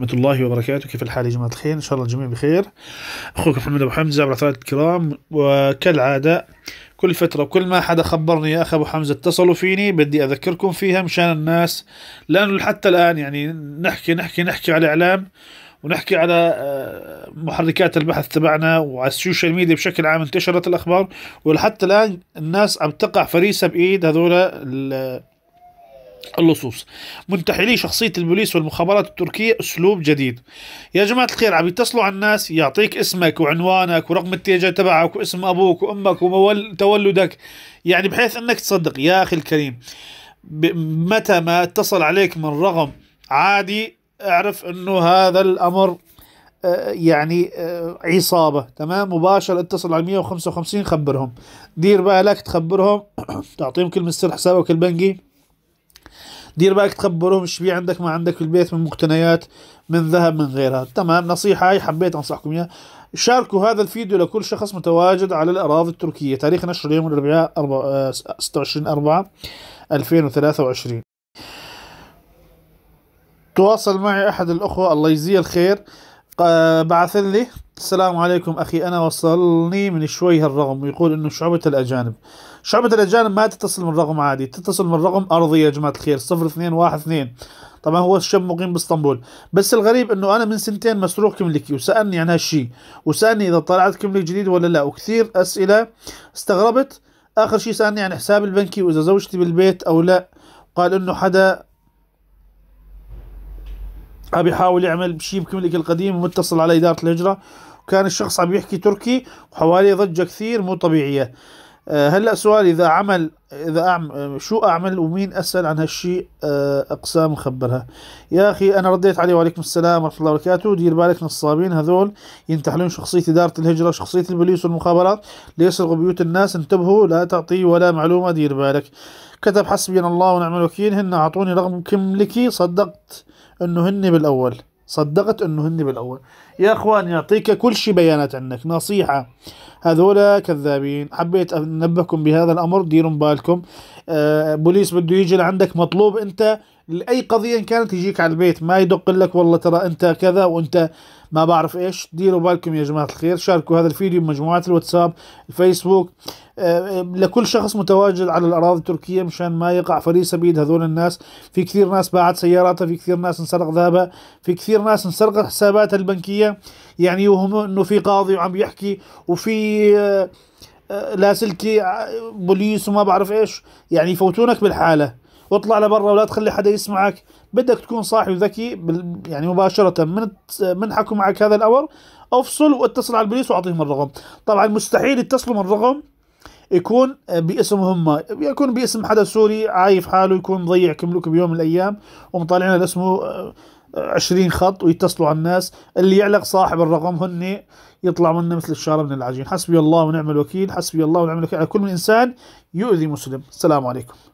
ورحمة الله وبركاته كيف الحال يا جماعة الخير إن شاء الله الجميع بخير أخوك محمد أبو حمزة عبر الكرام وكالعادة كل فترة وكل ما حدا خبرني يا أخي أبو حمزة اتصلوا فيني بدي أذكركم فيها مشان الناس لأنه حتى الآن يعني نحكي نحكي نحكي على الإعلام ونحكي على آه، محركات البحث تبعنا وعلى السوشيال ميديا بشكل عام انتشرت الأخبار ولحتى الآن الناس عم تقع فريسة بإيد هذول اللصوص منتحلي شخصية البوليس والمخابرات التركية أسلوب جديد يا جماعة الخير عم يتصلوا على الناس يعطيك اسمك وعنوانك ورقم التيجة تبعك واسم أبوك وأمك وتولدك يعني بحيث أنك تصدق يا أخي الكريم متى ما اتصل عليك من رقم عادي اعرف أنه هذا الأمر آه، يعني آه، عصابة تمام مباشر اتصل على 155 خبرهم دير بالك تخبرهم تعطيهم كلمة سر حسابك البنكي دير بالك تخبرهم ايش في عندك ما عندك في البيت من مقتنيات من ذهب من غيرها تمام نصيحة هاي حبيت أنصحكم إياها شاركوا هذا الفيديو لكل شخص متواجد على الأراضي التركية تاريخ نشر يوم الأربعاء 26 4 2023 تواصل معي أحد الأخوة الله يجزيه الخير آه، بعث لي السلام عليكم أخي أنا وصلني من شوي هالرقم ويقول إنه شعبة الأجانب شعبة الأجانب ما تتصل من رقم عادي تتصل من رقم أرضي يا جماعة الخير 0212 طبعا هو الشاب مقيم باسطنبول بس الغريب انه انا من سنتين مسروق كملكي وسالني عن هالشيء وسالني اذا طلعت كملك جديد ولا لا وكثير اسئله استغربت اخر شيء سالني عن حسابي البنكي واذا زوجتي بالبيت او لا قال انه حدا عم يحاول يعمل بشيء بكملك القديم ومتصل على إدارة الهجرة وكان الشخص عم يحكي تركي وحواليه ضجة كثير مو طبيعية آه، هلا سؤال اذا عمل اذا أعمل آه، شو اعمل ومين اسال عن هالشيء آه، اقسام خبرها يا اخي انا رديت عليه وعليكم السلام ورحمه الله وبركاته دير بالك نصابين هذول ينتحلون شخصيه اداره الهجره شخصيه البوليس والمخابرات ليسرقوا بيوت الناس انتبهوا لا تعطي ولا معلومه دير بالك كتب حسبي الله ونعم الوكيل هن اعطوني رقم كملكي صدقت انه هن بالاول صدقت هن بالاول يا اخوان يعطيك كل شيء بيانات عنك نصيحه هذولا كذابين حبيت انبهكم بهذا الامر ديروا بالكم آه بوليس بده يجي لعندك مطلوب انت لاي قضيه إن كانت يجيك على البيت ما يدق لك والله ترى انت كذا وانت ما بعرف ايش ديروا بالكم يا جماعه الخير شاركوا هذا الفيديو بمجموعات الواتساب الفيسبوك آه، آه، لكل شخص متواجد على الاراضي التركيه مشان ما يقع فريسه بيد هذول الناس في كثير ناس باعت سياراتها في كثير ناس انسرق ذهبها في كثير ناس انسرقت حساباتها البنكيه يعني وهم انه في قاضي وعم يحكي وفي آه، لاسلكي بوليس وما بعرف ايش يعني يفوتونك بالحاله واطلع لبرا ولا تخلي حدا يسمعك بدك تكون صاحي وذكي يعني مباشرة من من حكوا معك هذا الأمر افصل واتصل على البوليس واعطيهم الرقم طبعا مستحيل يتصلوا من الرقم يكون باسم هم يكون باسم حدا سوري عايف حاله يكون مضيع كملوك بيوم من الايام ومطالعين اسمه 20 آه، خط ويتصلوا على الناس اللي يعلق صاحب الرقم هن يطلع منه مثل الشارة من العجين حسبي الله ونعم الوكيل حسبي الله ونعم الوكيل على كل من إنسان يؤذي مسلم السلام عليكم